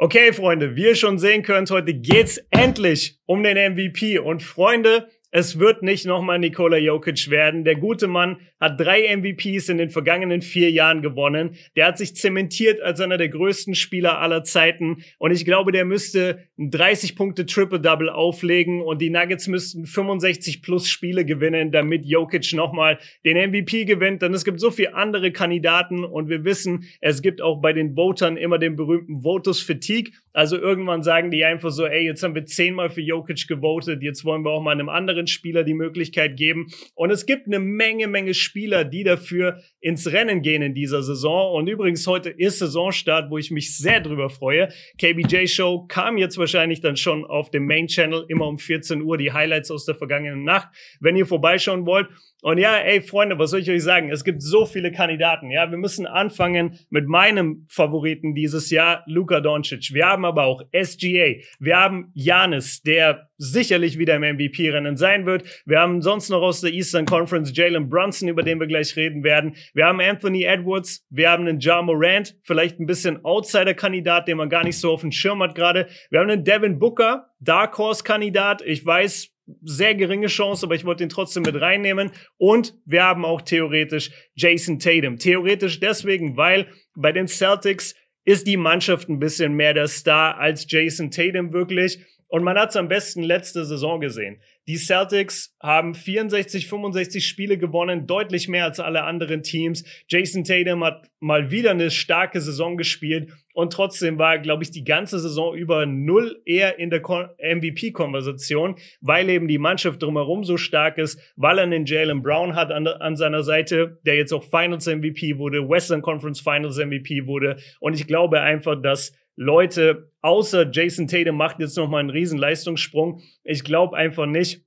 Okay, Freunde, wie ihr schon sehen könnt, heute geht's endlich um den MVP. Und Freunde, es wird nicht nochmal Nikola Jokic werden. Der gute Mann hat drei MVPs in den vergangenen vier Jahren gewonnen. Der hat sich zementiert als einer der größten Spieler aller Zeiten. Und ich glaube, der müsste 30 Punkte Triple-Double auflegen und die Nuggets müssten 65 plus Spiele gewinnen, damit Jokic nochmal den MVP gewinnt. Denn es gibt so viele andere Kandidaten und wir wissen, es gibt auch bei den Votern immer den berühmten Votus Fatigue. Also irgendwann sagen die einfach so, ey, jetzt haben wir zehnmal für Jokic gewotet, jetzt wollen wir auch mal einem anderen Spieler die Möglichkeit geben. Und es gibt eine Menge, Menge Spieler, die dafür ins Rennen gehen in dieser Saison. Und übrigens, heute ist Saisonstart, wo ich mich sehr drüber freue. KBJ Show kam jetzt wahrscheinlich dann schon auf dem Main Channel, immer um 14 Uhr, die Highlights aus der vergangenen Nacht, wenn ihr vorbeischauen wollt. Und ja, ey, Freunde, was soll ich euch sagen? Es gibt so viele Kandidaten. Ja, wir müssen anfangen mit meinem Favoriten dieses Jahr, Luka Doncic. Wir haben aber auch SGA. Wir haben Janis, der sicherlich wieder im MVP-Rennen sein wird. Wir haben sonst noch aus der Eastern Conference Jalen Brunson, über den wir gleich reden werden. Wir haben Anthony Edwards. Wir haben einen Ja Morant, vielleicht ein bisschen Outsider-Kandidat, den man gar nicht so auf dem Schirm hat gerade. Wir haben einen Devin Booker, Dark Horse-Kandidat. Ich weiß, sehr geringe Chance, aber ich wollte ihn trotzdem mit reinnehmen. Und wir haben auch theoretisch Jason Tatum. Theoretisch deswegen, weil bei den Celtics ist die Mannschaft ein bisschen mehr der Star als Jason Tatum wirklich. Und man hat es am besten letzte Saison gesehen. Die Celtics haben 64, 65 Spiele gewonnen, deutlich mehr als alle anderen Teams. Jason Tatum hat mal wieder eine starke Saison gespielt und trotzdem war, glaube ich, die ganze Saison über null eher in der MVP-Konversation, weil eben die Mannschaft drumherum so stark ist, weil er einen Jalen Brown hat an, an seiner Seite, der jetzt auch Finals MVP wurde, Western Conference Finals MVP wurde. Und ich glaube einfach, dass Leute außer Jason Tatum macht jetzt nochmal einen riesen Leistungssprung. Ich glaube einfach nicht,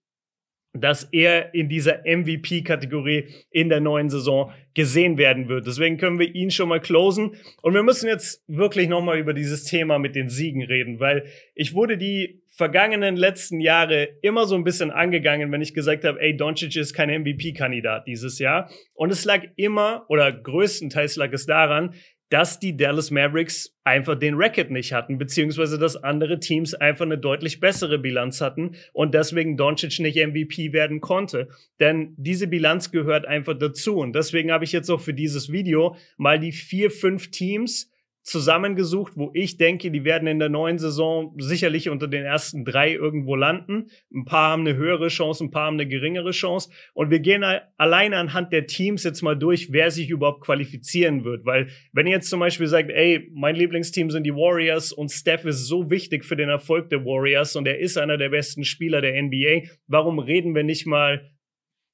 dass er in dieser MVP-Kategorie in der neuen Saison gesehen werden wird. Deswegen können wir ihn schon mal closen. Und wir müssen jetzt wirklich nochmal über dieses Thema mit den Siegen reden, weil ich wurde die vergangenen letzten Jahre immer so ein bisschen angegangen, wenn ich gesagt habe, ey, Doncic ist kein MVP-Kandidat dieses Jahr. Und es lag immer, oder größtenteils lag es daran, dass die Dallas Mavericks einfach den Racket nicht hatten, beziehungsweise dass andere Teams einfach eine deutlich bessere Bilanz hatten und deswegen Doncic nicht MVP werden konnte. Denn diese Bilanz gehört einfach dazu. Und deswegen habe ich jetzt auch für dieses Video mal die vier, fünf Teams zusammengesucht, wo ich denke, die werden in der neuen Saison sicherlich unter den ersten drei irgendwo landen. Ein paar haben eine höhere Chance, ein paar haben eine geringere Chance. Und wir gehen alleine anhand der Teams jetzt mal durch, wer sich überhaupt qualifizieren wird. Weil wenn ihr jetzt zum Beispiel sagt, ey, mein Lieblingsteam sind die Warriors und Steph ist so wichtig für den Erfolg der Warriors und er ist einer der besten Spieler der NBA, warum reden wir nicht mal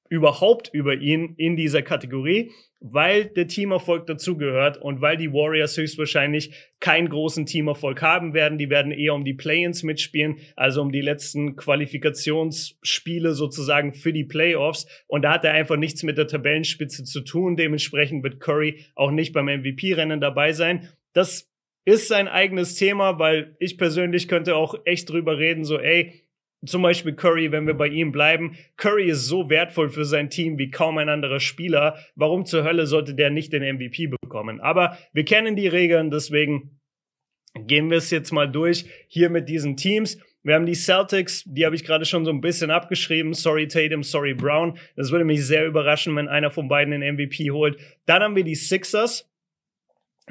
überhaupt über ihn in dieser Kategorie, weil der Teamerfolg dazugehört und weil die Warriors höchstwahrscheinlich keinen großen Teamerfolg haben werden. Die werden eher um die Play-ins mitspielen, also um die letzten Qualifikationsspiele sozusagen für die Playoffs. Und da hat er einfach nichts mit der Tabellenspitze zu tun. Dementsprechend wird Curry auch nicht beim MVP-Rennen dabei sein. Das ist sein eigenes Thema, weil ich persönlich könnte auch echt drüber reden, so, ey, zum Beispiel Curry, wenn wir bei ihm bleiben. Curry ist so wertvoll für sein Team wie kaum ein anderer Spieler. Warum zur Hölle sollte der nicht den MVP bekommen? Aber wir kennen die Regeln, deswegen gehen wir es jetzt mal durch hier mit diesen Teams. Wir haben die Celtics, die habe ich gerade schon so ein bisschen abgeschrieben. Sorry Tatum, sorry Brown. Das würde mich sehr überraschen, wenn einer von beiden den MVP holt. Dann haben wir die Sixers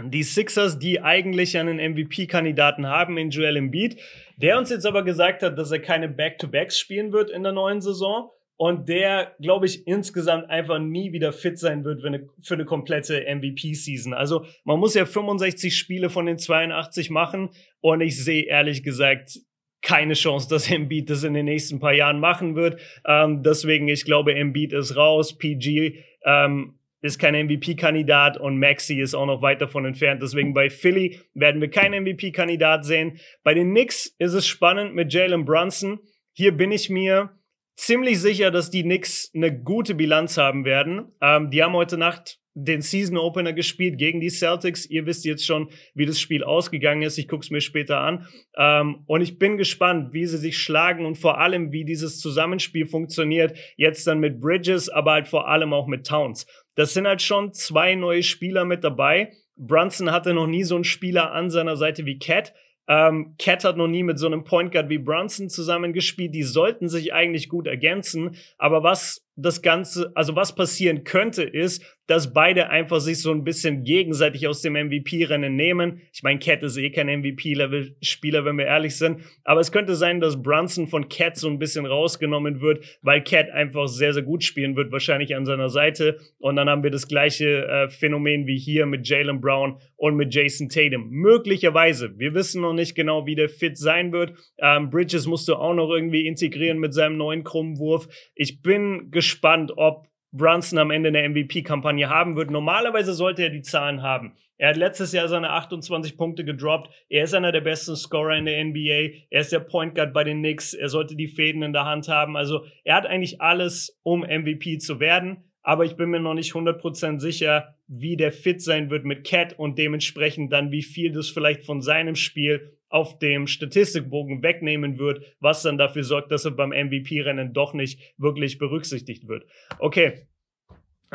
die Sixers, die eigentlich einen MVP-Kandidaten haben in Joel Embiid, der uns jetzt aber gesagt hat, dass er keine Back-to-Backs spielen wird in der neuen Saison und der, glaube ich, insgesamt einfach nie wieder fit sein wird für eine, für eine komplette MVP-Season. Also man muss ja 65 Spiele von den 82 machen und ich sehe ehrlich gesagt keine Chance, dass Embiid das in den nächsten paar Jahren machen wird. Ähm, deswegen, ich glaube, Embiid ist raus, PG ähm, ist kein MVP-Kandidat und Maxi ist auch noch weit davon entfernt. Deswegen bei Philly werden wir keinen MVP-Kandidat sehen. Bei den Knicks ist es spannend mit Jalen Brunson. Hier bin ich mir ziemlich sicher, dass die Knicks eine gute Bilanz haben werden. Ähm, die haben heute Nacht den Season Opener gespielt gegen die Celtics. Ihr wisst jetzt schon, wie das Spiel ausgegangen ist. Ich gucke es mir später an. Ähm, und ich bin gespannt, wie sie sich schlagen und vor allem, wie dieses Zusammenspiel funktioniert. Jetzt dann mit Bridges, aber halt vor allem auch mit Towns. Das sind halt schon zwei neue Spieler mit dabei. Brunson hatte noch nie so einen Spieler an seiner Seite wie Cat. Ähm, Cat hat noch nie mit so einem Point Guard wie Brunson zusammengespielt. Die sollten sich eigentlich gut ergänzen. Aber was das Ganze, also was passieren könnte, ist, dass beide einfach sich so ein bisschen gegenseitig aus dem MVP-Rennen nehmen. Ich meine, Cat ist eh kein MVP-Level-Spieler, wenn wir ehrlich sind. Aber es könnte sein, dass Brunson von Cat so ein bisschen rausgenommen wird, weil Cat einfach sehr, sehr gut spielen wird, wahrscheinlich an seiner Seite. Und dann haben wir das gleiche äh, Phänomen wie hier mit Jalen Brown und mit Jason Tatum. Möglicherweise. Wir wissen noch nicht genau, wie der fit sein wird. Ähm, Bridges musst du auch noch irgendwie integrieren mit seinem neuen krummen Wurf. Ich bin gespannt gespannt, ob Brunson am Ende eine MVP-Kampagne haben wird. Normalerweise sollte er die Zahlen haben. Er hat letztes Jahr seine 28 Punkte gedroppt. Er ist einer der besten Scorer in der NBA. Er ist der Point Guard bei den Knicks. Er sollte die Fäden in der Hand haben. Also er hat eigentlich alles, um MVP zu werden. Aber ich bin mir noch nicht 100% sicher, wie der fit sein wird mit Cat und dementsprechend dann, wie viel das vielleicht von seinem Spiel auf dem Statistikbogen wegnehmen wird, was dann dafür sorgt, dass er beim MVP-Rennen doch nicht wirklich berücksichtigt wird. Okay,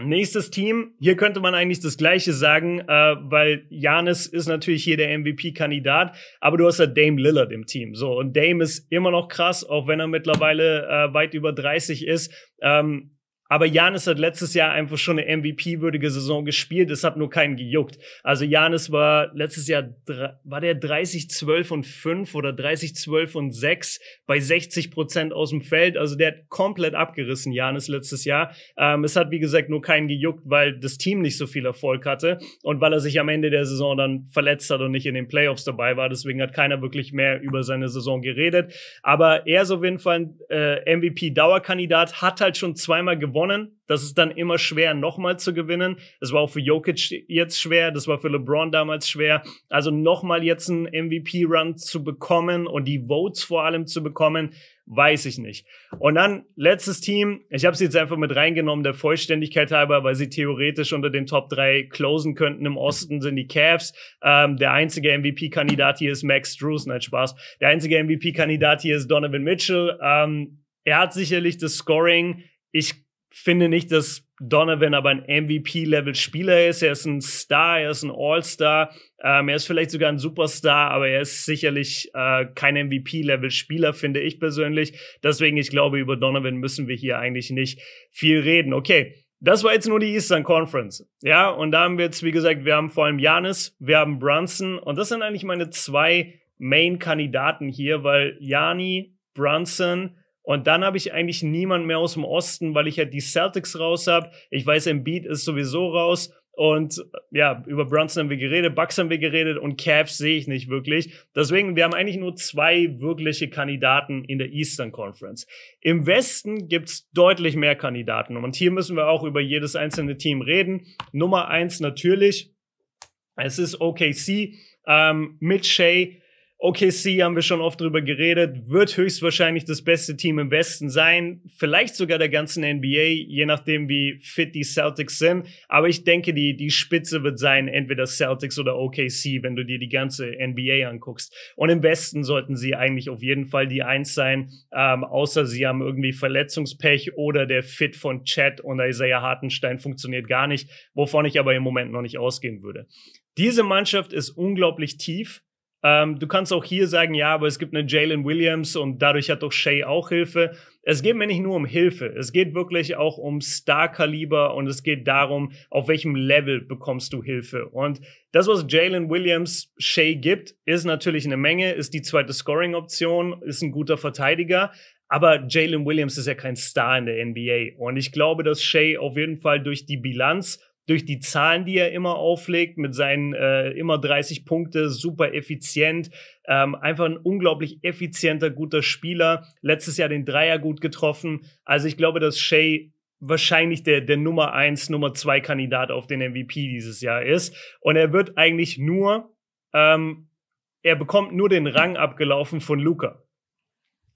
Nächstes Team, hier könnte man eigentlich das Gleiche sagen, äh, weil Janis ist natürlich hier der MVP-Kandidat, aber du hast ja halt Dame Lillard im Team. So, und Dame ist immer noch krass, auch wenn er mittlerweile äh, weit über 30 ist. Ähm, aber Janis hat letztes Jahr einfach schon eine MVP-würdige Saison gespielt. Das hat nur keinen gejuckt. Also Janis war letztes Jahr, war der 30, 12 und 5 oder 30, 12 und 6 bei 60 Prozent aus dem Feld. Also der hat komplett abgerissen, Janis, letztes Jahr. Ähm, es hat, wie gesagt, nur keinen gejuckt, weil das Team nicht so viel Erfolg hatte und weil er sich am Ende der Saison dann verletzt hat und nicht in den Playoffs dabei war. Deswegen hat keiner wirklich mehr über seine Saison geredet. Aber er ist auf jeden Fall ein äh, MVP-Dauerkandidat, hat halt schon zweimal gewonnen gewonnen. Das ist dann immer schwer, nochmal zu gewinnen. Das war auch für Jokic jetzt schwer, das war für LeBron damals schwer. Also nochmal jetzt einen MVP-Run zu bekommen und die Votes vor allem zu bekommen, weiß ich nicht. Und dann letztes Team, ich habe sie jetzt einfach mit reingenommen, der Vollständigkeit halber, weil sie theoretisch unter den Top 3 closen könnten. Im Osten sind die Cavs. Ähm, der einzige MVP-Kandidat hier ist Max Drews, nein Spaß. Der einzige MVP-Kandidat hier ist Donovan Mitchell. Ähm, er hat sicherlich das Scoring. Ich finde nicht, dass Donovan aber ein MVP-Level-Spieler ist. Er ist ein Star, er ist ein All-Star, ähm, er ist vielleicht sogar ein Superstar, aber er ist sicherlich äh, kein MVP-Level-Spieler, finde ich persönlich. Deswegen, ich glaube, über Donovan müssen wir hier eigentlich nicht viel reden. Okay. Das war jetzt nur die Eastern Conference. Ja, und da haben wir jetzt, wie gesagt, wir haben vor allem Janis, wir haben Brunson und das sind eigentlich meine zwei Main-Kandidaten hier, weil Jani, Brunson, und dann habe ich eigentlich niemand mehr aus dem Osten, weil ich ja die Celtics raus habe. Ich weiß, Embiid ist sowieso raus. Und äh, ja, über Brunson haben wir geredet, Bucks haben wir geredet und Cavs sehe ich nicht wirklich. Deswegen, wir haben eigentlich nur zwei wirkliche Kandidaten in der Eastern Conference. Im Westen gibt's deutlich mehr Kandidaten. Und hier müssen wir auch über jedes einzelne Team reden. Nummer eins natürlich, es ist OKC ähm, mit Shea OKC haben wir schon oft drüber geredet, wird höchstwahrscheinlich das beste Team im Westen sein, vielleicht sogar der ganzen NBA, je nachdem wie fit die Celtics sind. Aber ich denke, die, die Spitze wird sein, entweder Celtics oder OKC, wenn du dir die ganze NBA anguckst. Und im Westen sollten sie eigentlich auf jeden Fall die Eins sein, ähm, außer sie haben irgendwie Verletzungspech oder der Fit von Chad und Isaiah Hartenstein funktioniert gar nicht, wovon ich aber im Moment noch nicht ausgehen würde. Diese Mannschaft ist unglaublich tief ähm, du kannst auch hier sagen, ja, aber es gibt eine Jalen Williams und dadurch hat doch Shay auch Hilfe. Es geht mir nicht nur um Hilfe, es geht wirklich auch um Star-Kaliber und es geht darum, auf welchem Level bekommst du Hilfe. Und das, was Jalen Williams Shay gibt, ist natürlich eine Menge, ist die zweite Scoring-Option, ist ein guter Verteidiger. Aber Jalen Williams ist ja kein Star in der NBA. Und ich glaube, dass Shay auf jeden Fall durch die Bilanz durch die Zahlen, die er immer auflegt, mit seinen äh, immer 30 Punkte, super effizient. Ähm, einfach ein unglaublich effizienter, guter Spieler. Letztes Jahr den Dreier gut getroffen. Also ich glaube, dass Shea wahrscheinlich der, der Nummer eins, Nummer zwei Kandidat auf den MVP dieses Jahr ist. Und er wird eigentlich nur, ähm, er bekommt nur den Rang abgelaufen von Luca.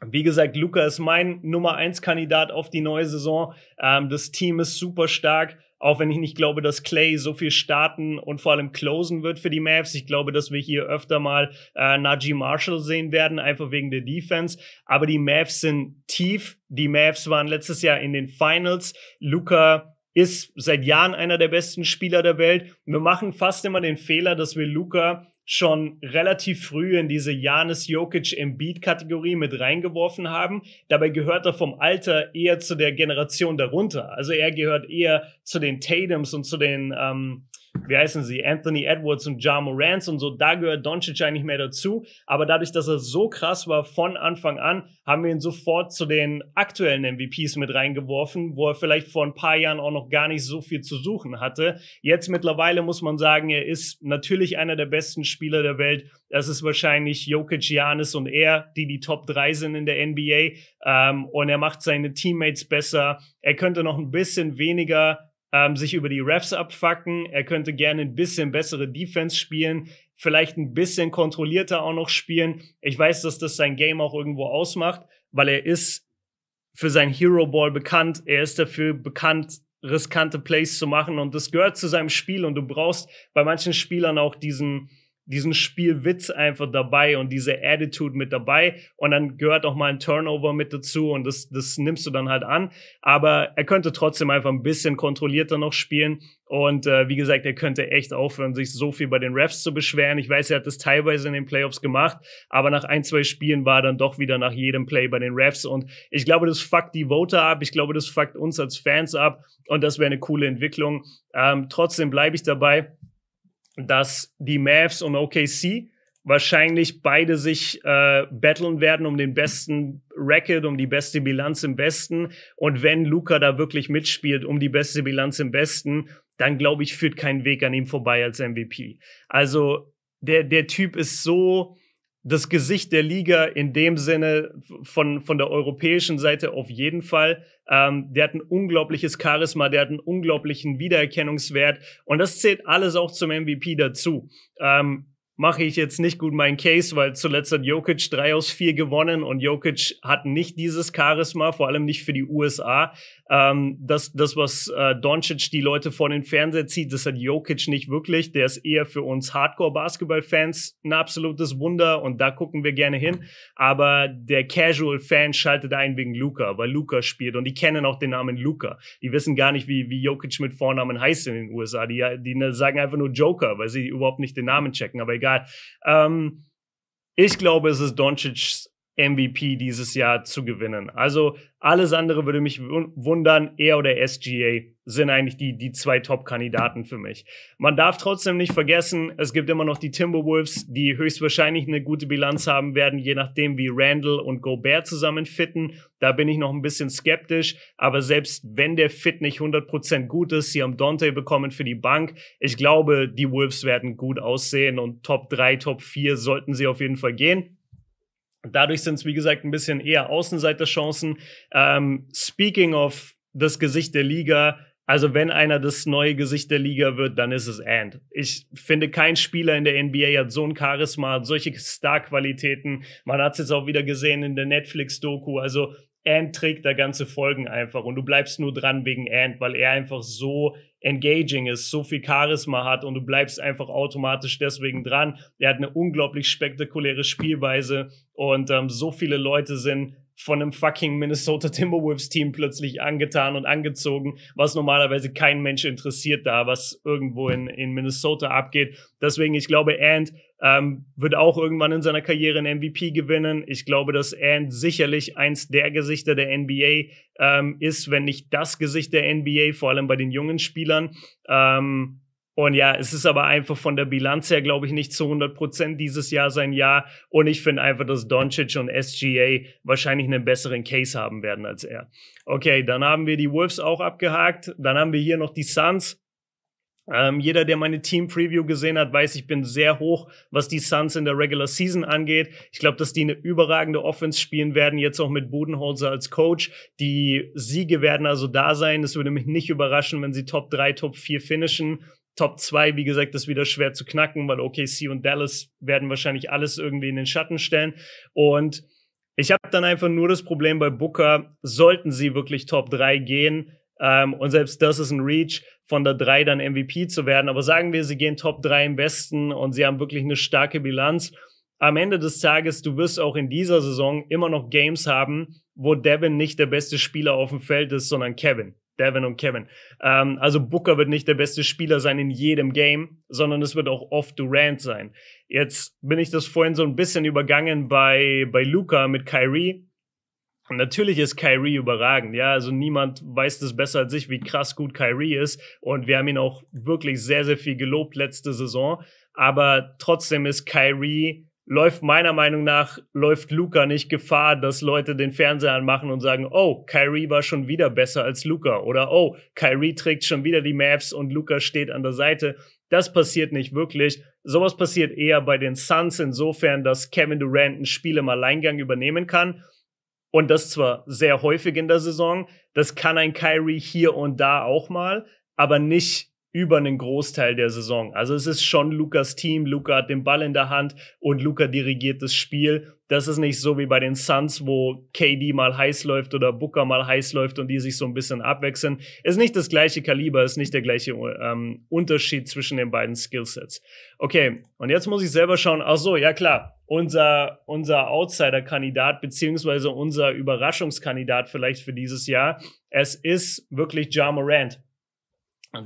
Wie gesagt, Luca ist mein Nummer eins Kandidat auf die neue Saison. Ähm, das Team ist super stark. Auch wenn ich nicht glaube, dass Clay so viel starten und vor allem closen wird für die Mavs. Ich glaube, dass wir hier öfter mal äh, Najee Marshall sehen werden, einfach wegen der Defense. Aber die Mavs sind tief. Die Mavs waren letztes Jahr in den Finals. Luca ist seit Jahren einer der besten Spieler der Welt. Wir machen fast immer den Fehler, dass wir Luca schon relativ früh in diese Janis Jokic Embiid Kategorie mit reingeworfen haben. Dabei gehört er vom Alter eher zu der Generation darunter. Also er gehört eher zu den Tatums und zu den ähm, wie heißen sie, Anthony Edwards und Ja Morant und so, da gehört Doncic eigentlich mehr dazu. Aber dadurch, dass er so krass war von Anfang an, haben wir ihn sofort zu den aktuellen MVPs mit reingeworfen, wo er vielleicht vor ein paar Jahren auch noch gar nicht so viel zu suchen hatte. Jetzt mittlerweile muss man sagen, er ist natürlich einer der besten Spieler der Welt. Das ist wahrscheinlich Jokic, Janis und er, die die Top 3 sind in der NBA. Ähm, und er macht seine Teammates besser. Er könnte noch ein bisschen weniger ähm, sich über die Refs abfacken. Er könnte gerne ein bisschen bessere Defense spielen, vielleicht ein bisschen kontrollierter auch noch spielen. Ich weiß, dass das sein Game auch irgendwo ausmacht, weil er ist für seinen Hero Ball bekannt. Er ist dafür bekannt, riskante Plays zu machen und das gehört zu seinem Spiel und du brauchst bei manchen Spielern auch diesen diesen Spielwitz einfach dabei und diese Attitude mit dabei. Und dann gehört auch mal ein Turnover mit dazu und das, das nimmst du dann halt an. Aber er könnte trotzdem einfach ein bisschen kontrollierter noch spielen. Und äh, wie gesagt, er könnte echt aufhören, sich so viel bei den Refs zu beschweren. Ich weiß, er hat das teilweise in den Playoffs gemacht, aber nach ein, zwei Spielen war er dann doch wieder nach jedem Play bei den Refs. Und ich glaube, das fuckt die Voter ab. Ich glaube, das fuckt uns als Fans ab. Und das wäre eine coole Entwicklung. Ähm, trotzdem bleibe ich dabei dass die Mavs und OKC wahrscheinlich beide sich äh, battlen werden um den besten Record, um die beste Bilanz im Westen. Und wenn Luca da wirklich mitspielt um die beste Bilanz im Westen, dann glaube ich, führt kein Weg an ihm vorbei als MVP. Also der, der Typ ist so, das Gesicht der Liga in dem Sinne von, von der europäischen Seite auf jeden Fall. Ähm, der hat ein unglaubliches Charisma, der hat einen unglaublichen Wiedererkennungswert und das zählt alles auch zum MVP dazu. Ähm, mache ich jetzt nicht gut meinen Case, weil zuletzt hat Jokic drei aus vier gewonnen und Jokic hat nicht dieses Charisma, vor allem nicht für die USA. Ähm, das, das, was äh, Doncic die Leute vor den Fernseher zieht, das hat Jokic nicht wirklich. Der ist eher für uns Hardcore-Basketball-Fans ein absolutes Wunder und da gucken wir gerne hin. Aber der Casual-Fan schaltet ein wegen Luca, weil Luca spielt und die kennen auch den Namen Luca. Die wissen gar nicht, wie, wie Jokic mit Vornamen heißt in den USA. Die, die sagen einfach nur Joker, weil sie überhaupt nicht den Namen checken. Aber egal, egal. Ähm, ich glaube, es ist Doncic's MVP dieses Jahr zu gewinnen. Also alles andere würde mich wundern. Er oder SGA sind eigentlich die, die zwei Top-Kandidaten für mich. Man darf trotzdem nicht vergessen, es gibt immer noch die Timberwolves, die höchstwahrscheinlich eine gute Bilanz haben werden, je nachdem, wie Randall und Gobert zusammenfitten. Da bin ich noch ein bisschen skeptisch. Aber selbst wenn der Fit nicht 100% gut ist, sie haben Dante bekommen für die Bank. Ich glaube, die Wolves werden gut aussehen und Top 3, Top 4 sollten sie auf jeden Fall gehen. Dadurch sind es, wie gesagt, ein bisschen eher Außenseiterchancen. Ähm, speaking of das Gesicht der Liga, also wenn einer das neue Gesicht der Liga wird, dann ist es And. Ich finde, kein Spieler in der NBA hat so ein Charisma, hat solche Star-Qualitäten. Man hat es jetzt auch wieder gesehen in der Netflix-Doku. Also And trägt da ganze Folgen einfach und du bleibst nur dran wegen And, weil er einfach so engaging ist, so viel Charisma hat und du bleibst einfach automatisch deswegen dran. Er hat eine unglaublich spektakuläre Spielweise und ähm, so viele Leute sind von einem fucking Minnesota Timberwolves Team plötzlich angetan und angezogen, was normalerweise kein Mensch interessiert da, was irgendwo in, in Minnesota abgeht. Deswegen, ich glaube, Ant ähm, wird auch irgendwann in seiner Karriere einen MVP gewinnen. Ich glaube, dass Ant sicherlich eins der Gesichter der NBA ähm, ist, wenn nicht das Gesicht der NBA, vor allem bei den jungen Spielern. Ähm, und ja, es ist aber einfach von der Bilanz her, glaube ich, nicht zu 100 Prozent dieses Jahr sein Jahr. Und ich finde einfach, dass Doncic und SGA wahrscheinlich einen besseren Case haben werden als er. Okay, dann haben wir die Wolves auch abgehakt. Dann haben wir hier noch die Suns. Ähm, jeder, der meine Team-Preview gesehen hat, weiß, ich bin sehr hoch, was die Suns in der Regular Season angeht. Ich glaube, dass die eine überragende Offense spielen werden, jetzt auch mit Budenholzer als Coach. Die Siege werden also da sein. Es würde mich nicht überraschen, wenn sie Top 3, Top 4 finishen. Top 2, wie gesagt, ist wieder schwer zu knacken, weil OKC und Dallas werden wahrscheinlich alles irgendwie in den Schatten stellen. Und ich habe dann einfach nur das Problem bei Booker, sollten sie wirklich Top 3 gehen, ähm, und selbst das ist ein Reach, von der 3 dann MVP zu werden. Aber sagen wir, sie gehen Top 3 im Westen und sie haben wirklich eine starke Bilanz. Am Ende des Tages, du wirst auch in dieser Saison immer noch Games haben, wo Devin nicht der beste Spieler auf dem Feld ist, sondern Kevin. Devin und Kevin. Ähm, also Booker wird nicht der beste Spieler sein in jedem Game, sondern es wird auch oft Durant sein. Jetzt bin ich das vorhin so ein bisschen übergangen bei, bei Luca mit Kyrie. natürlich ist Kyrie überragend, ja. Also niemand weiß das besser als ich, wie krass gut Kyrie ist. Und wir haben ihn auch wirklich sehr, sehr viel gelobt letzte Saison. Aber trotzdem ist Kyrie läuft meiner Meinung nach, läuft Luca nicht Gefahr, dass Leute den Fernseher anmachen und sagen, oh, Kyrie war schon wieder besser als Luca oder oh, Kyrie trägt schon wieder die Maps und Luca steht an der Seite. Das passiert nicht wirklich. Sowas passiert eher bei den Suns insofern, dass Kevin Durant ein Spiel im Alleingang übernehmen kann. Und das zwar sehr häufig in der Saison. Das kann ein Kyrie hier und da auch mal, aber nicht über einen Großteil der Saison. Also es ist schon Lukas Team, Luca hat den Ball in der Hand und Luca dirigiert das Spiel. Das ist nicht so wie bei den Suns, wo KD mal heiß läuft oder Booker mal heiß läuft und die sich so ein bisschen abwechseln. Ist nicht das gleiche Kaliber, ist nicht der gleiche ähm, Unterschied zwischen den beiden Skillsets. Okay, und jetzt muss ich selber schauen. Ach so, ja klar, unser, unser Outsider-Kandidat beziehungsweise unser Überraschungskandidat vielleicht für dieses Jahr. Es ist wirklich Ja Morant.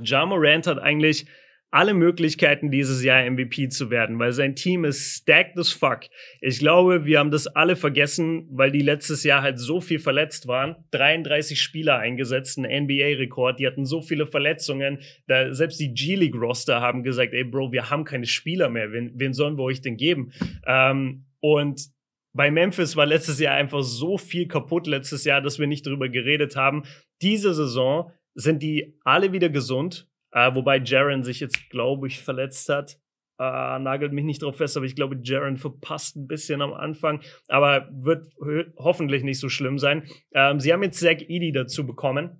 Ja Morant hat eigentlich alle Möglichkeiten, dieses Jahr MVP zu werden, weil sein Team ist stacked as fuck. Ich glaube, wir haben das alle vergessen, weil die letztes Jahr halt so viel verletzt waren. 33 Spieler eingesetzt, ein NBA-Rekord. Die hatten so viele Verletzungen. Da selbst die G-League-Roster haben gesagt, ey Bro, wir haben keine Spieler mehr. Wen, wen sollen wir euch denn geben? Ähm, und bei Memphis war letztes Jahr einfach so viel kaputt letztes Jahr, dass wir nicht drüber geredet haben. Diese Saison sind die alle wieder gesund. Äh, wobei Jaron sich jetzt, glaube ich, verletzt hat. Äh, nagelt mich nicht drauf fest, aber ich glaube, Jaron verpasst ein bisschen am Anfang. Aber wird hoffentlich nicht so schlimm sein. Ähm, sie haben jetzt Zack Edy dazu bekommen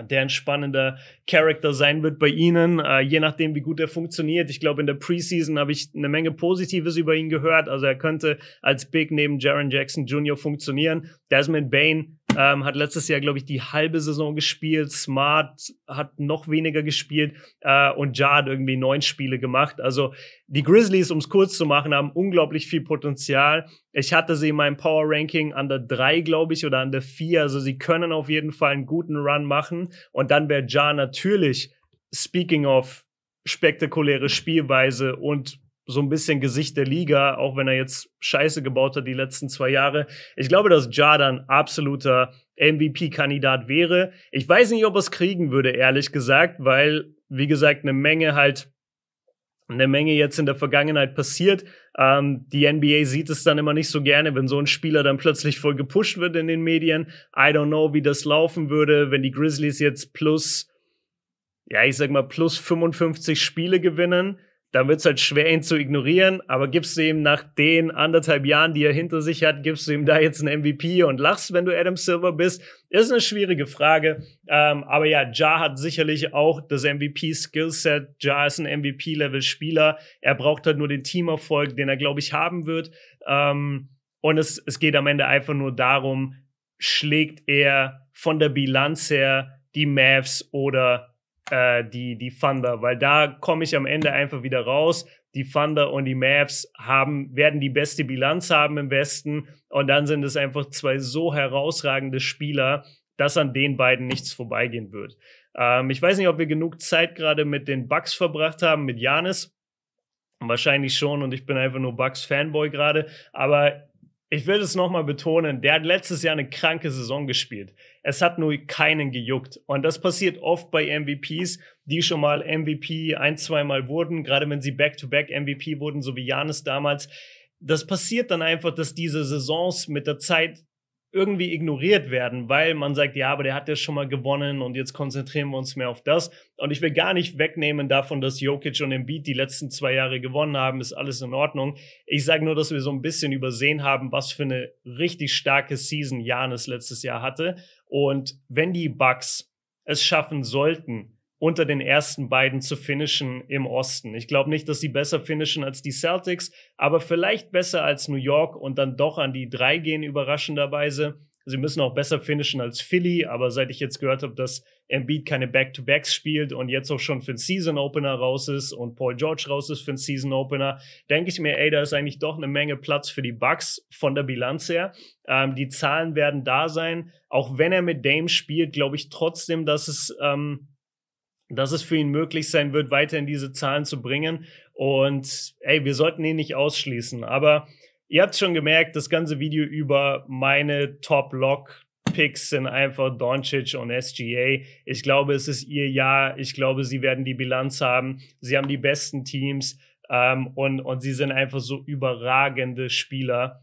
der ein spannender Charakter sein wird bei Ihnen, äh, je nachdem, wie gut er funktioniert. Ich glaube, in der Preseason habe ich eine Menge Positives über ihn gehört. Also er könnte als Big neben Jaron Jackson Jr. funktionieren. Desmond Bain Ähm, hat letztes Jahr, glaube ich, die halbe Saison gespielt. Smart hat noch weniger gespielt äh, und Ja hat irgendwie neun Spiele gemacht. Also die Grizzlies, um es kurz zu machen, haben unglaublich viel Potenzial. Ich hatte sie in meinem Power Ranking an der 3, glaube ich, oder an der 4. Also sie können auf jeden Fall einen guten Run machen. Und dann wäre Ja natürlich, speaking of spektakuläre Spielweise und so ein bisschen Gesicht der Liga, auch wenn er jetzt Scheiße gebaut hat die letzten zwei Jahre. Ich glaube, dass Jada ein absoluter MVP-Kandidat wäre. Ich weiß nicht, ob er es kriegen würde, ehrlich gesagt, weil, wie gesagt, eine Menge halt, eine Menge jetzt in der Vergangenheit passiert. Ähm, die NBA sieht es dann immer nicht so gerne, wenn so ein Spieler dann plötzlich voll gepusht wird in den Medien. I don't know, wie das laufen würde, wenn die Grizzlies jetzt plus, ja, ich sag mal, plus 55 Spiele gewinnen dann wird es halt schwer, ihn zu ignorieren. Aber gibst du ihm nach den anderthalb Jahren, die er hinter sich hat, gibst du ihm da jetzt einen MVP und lachst, wenn du Adam Silver bist? Ist eine schwierige Frage. Ähm, aber ja, Ja hat sicherlich auch das MVP-Skillset. Ja ist ein MVP-Level-Spieler. Er braucht halt nur den Teamerfolg, den er, glaube ich, haben wird. Ähm, und es, es geht am Ende einfach nur darum, schlägt er von der Bilanz her die Mavs oder äh, die, die Thunder, weil da komme ich am Ende einfach wieder raus. Die Thunder und die Mavs haben, werden die beste Bilanz haben im Westen und dann sind es einfach zwei so herausragende Spieler, dass an den beiden nichts vorbeigehen wird. Ähm, ich weiß nicht, ob wir genug Zeit gerade mit den Bucks verbracht haben, mit Janis. Wahrscheinlich schon und ich bin einfach nur Bucks Fanboy gerade. Aber ich will es nochmal betonen, der hat letztes Jahr eine kranke Saison gespielt. Es hat nur keinen gejuckt. Und das passiert oft bei MVPs, die schon mal MVP ein, zweimal wurden, gerade wenn sie Back-to-Back -back MVP wurden, so wie Janis damals. Das passiert dann einfach, dass diese Saisons mit der Zeit irgendwie ignoriert werden, weil man sagt, ja, aber der hat ja schon mal gewonnen und jetzt konzentrieren wir uns mehr auf das. Und ich will gar nicht wegnehmen davon, dass Jokic und Embiid die letzten zwei Jahre gewonnen haben, ist alles in Ordnung. Ich sage nur, dass wir so ein bisschen übersehen haben, was für eine richtig starke Season Janis letztes Jahr hatte. Und wenn die Bucks es schaffen sollten, unter den ersten beiden zu finishen im Osten. Ich glaube nicht, dass sie besser finishen als die Celtics, aber vielleicht besser als New York und dann doch an die drei gehen überraschenderweise. Sie müssen auch besser finishen als Philly, aber seit ich jetzt gehört habe, dass Embiid keine Back-to-Backs spielt und jetzt auch schon für den Season-Opener raus ist und Paul George raus ist für den Season-Opener, denke ich mir, ey, da ist eigentlich doch eine Menge Platz für die Bucks von der Bilanz her. Ähm, die Zahlen werden da sein. Auch wenn er mit Dame spielt, glaube ich trotzdem, dass es ähm, dass es für ihn möglich sein wird, weiterhin diese Zahlen zu bringen. Und ey, wir sollten ihn nicht ausschließen. Aber ihr habt schon gemerkt, das ganze Video über meine Top-Lock. Picks sind einfach Doncic und SGA. Ich glaube, es ist ihr Jahr. Ich glaube, sie werden die Bilanz haben. Sie haben die besten Teams ähm, und, und sie sind einfach so überragende Spieler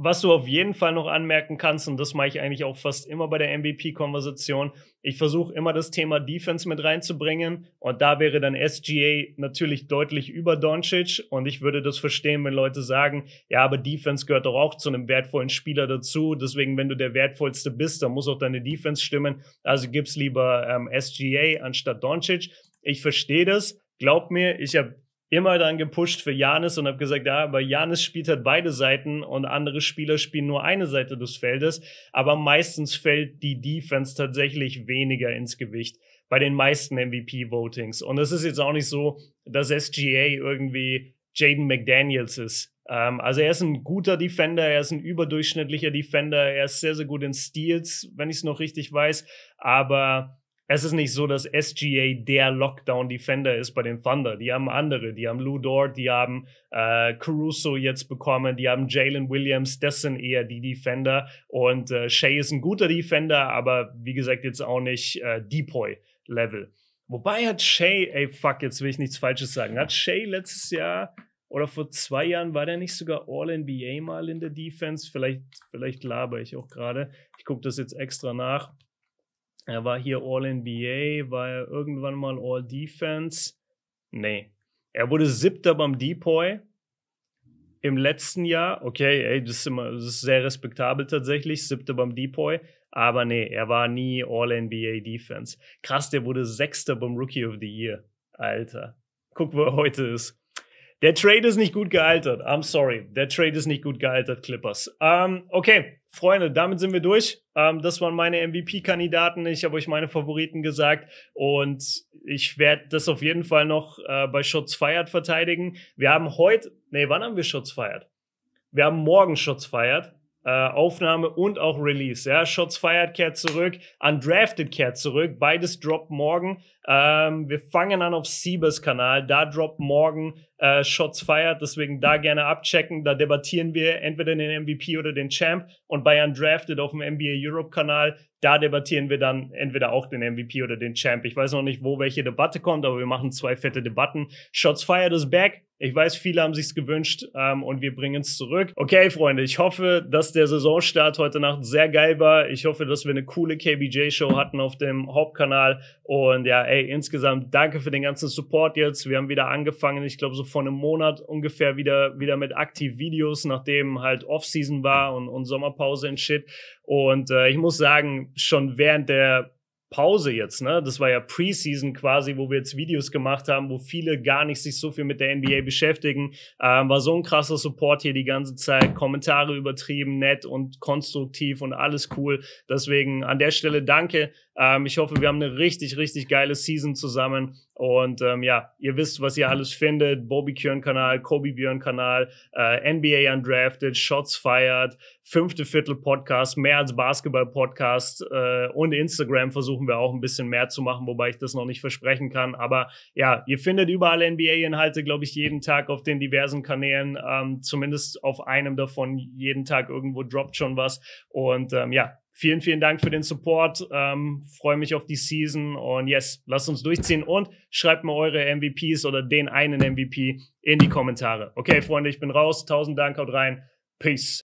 was du auf jeden Fall noch anmerken kannst, und das mache ich eigentlich auch fast immer bei der MVP-Konversation, ich versuche immer das Thema Defense mit reinzubringen und da wäre dann SGA natürlich deutlich über Doncic und ich würde das verstehen, wenn Leute sagen, ja, aber Defense gehört doch auch zu einem wertvollen Spieler dazu, deswegen, wenn du der wertvollste bist, dann muss auch deine Defense stimmen, also gib's lieber ähm, SGA anstatt Doncic. Ich verstehe das, glaub mir, ich habe immer dann gepusht für Janis und habe gesagt, ja, aber Janis spielt halt beide Seiten und andere Spieler spielen nur eine Seite des Feldes, aber meistens fällt die Defense tatsächlich weniger ins Gewicht bei den meisten MVP-Votings. Und es ist jetzt auch nicht so, dass SGA irgendwie Jaden McDaniels ist. Ähm, also er ist ein guter Defender, er ist ein überdurchschnittlicher Defender, er ist sehr, sehr gut in Steals, wenn ich es noch richtig weiß, aber es ist nicht so, dass SGA der Lockdown-Defender ist bei den Thunder. Die haben andere. Die haben Lou Dort, die haben äh, Caruso jetzt bekommen, die haben Jalen Williams. Das sind eher die Defender. Und äh, Shea ist ein guter Defender, aber wie gesagt, jetzt auch nicht äh, Depoy-Level. Wobei hat Shea, ey, fuck, jetzt will ich nichts Falsches sagen. Hat Shea letztes Jahr oder vor zwei Jahren war der nicht sogar All-NBA mal in der Defense? Vielleicht, vielleicht labere ich auch gerade. Ich gucke das jetzt extra nach. Er war hier All-NBA, war er irgendwann mal All-Defense? Nee. Er wurde siebter beim Depoy im letzten Jahr. Okay, ey, das, ist immer, das ist sehr respektabel tatsächlich, siebter beim Depoy. Aber nee, er war nie All-NBA Defense. Krass, der wurde sechster beim Rookie of the Year. Alter. Guck, wo er heute ist. Der Trade ist nicht gut gealtert. I'm sorry. Der Trade ist nicht gut gealtert, Clippers. Ähm, okay, Freunde, damit sind wir durch. Ähm, das waren meine MVP-Kandidaten. Ich habe euch meine Favoriten gesagt. Und ich werde das auf jeden Fall noch äh, bei Shots Fired verteidigen. Wir haben heute, nee, wann haben wir Shots Fired? Wir haben morgen Shots Fired. Äh, Aufnahme und auch Release. Ja, Shots Fired kehrt zurück, Undrafted kehrt zurück, beides droppt morgen. Ähm, wir fangen an auf Siebes Kanal, da droppt morgen äh, Shots feiert. Deswegen da gerne abchecken. Da debattieren wir entweder den MVP oder den Champ. Und Bayern Drafted auf dem NBA Europe Kanal, da debattieren wir dann entweder auch den MVP oder den Champ. Ich weiß noch nicht, wo welche Debatte kommt, aber wir machen zwei fette Debatten. Shots fired is back. Ich weiß, viele haben sich's gewünscht ähm, und wir bringen es zurück. Okay, Freunde, ich hoffe, dass der Saisonstart heute Nacht sehr geil war. Ich hoffe, dass wir eine coole KBJ-Show hatten auf dem Hauptkanal. Und ja, ey, insgesamt danke für den ganzen Support jetzt. Wir haben wieder angefangen. Ich glaube, so vor einem Monat ungefähr wieder, wieder mit Aktiv-Videos, nachdem halt Offseason war und, und Sommerpause und shit. Und äh, ich muss sagen, schon während der Pause jetzt, ne? Das war ja Preseason quasi, wo wir jetzt Videos gemacht haben, wo viele gar nicht sich so viel mit der NBA beschäftigen. Ähm, war so ein krasser Support hier die ganze Zeit, Kommentare übertrieben, nett und konstruktiv und alles cool. Deswegen an der Stelle danke. Ähm, ich hoffe, wir haben eine richtig, richtig geile Season zusammen und ähm, ja, ihr wisst, was ihr alles findet. Bobby Kjörn Kanal, Kobe Björn Kanal, äh, NBA Undrafted, Shots Fired, fünfte Viertel Podcast, mehr als Basketball Podcast äh, und Instagram versuchen wir auch ein bisschen mehr zu machen, wobei ich das noch nicht versprechen kann. Aber ja, ihr findet überall NBA-Inhalte, glaube ich, jeden Tag auf den diversen Kanälen. Ähm, zumindest auf einem davon jeden Tag irgendwo droppt schon was. Und ähm, ja, vielen, vielen Dank für den Support. Ähm, Freue mich auf die Season und yes, lasst uns durchziehen und schreibt mir eure MVPs oder den einen MVP in die Kommentare. Okay, Freunde, ich bin raus. Tausend Dank, haut rein. Peace.